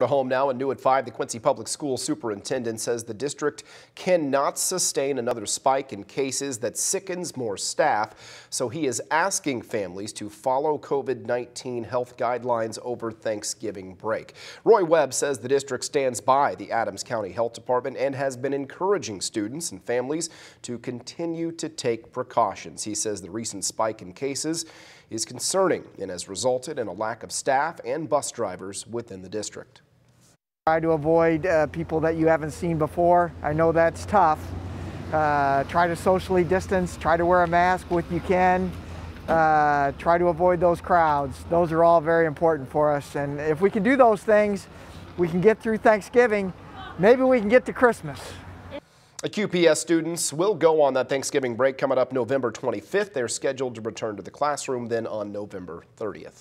To home now and new at 5, the Quincy Public School superintendent says the district cannot sustain another spike in cases that sickens more staff, so he is asking families to follow COVID-19 health guidelines over Thanksgiving break. Roy Webb says the district stands by the Adams County Health Department and has been encouraging students and families to continue to take precautions. He says the recent spike in cases is concerning and has resulted in a lack of staff and bus drivers within the district. Try to avoid uh, people that you haven't seen before. I know that's tough. Uh, try to socially distance, try to wear a mask if you can. Uh, try to avoid those crowds. Those are all very important for us. And if we can do those things, we can get through Thanksgiving. Maybe we can get to Christmas. QPS students will go on that Thanksgiving break coming up November 25th. They're scheduled to return to the classroom then on November 30th.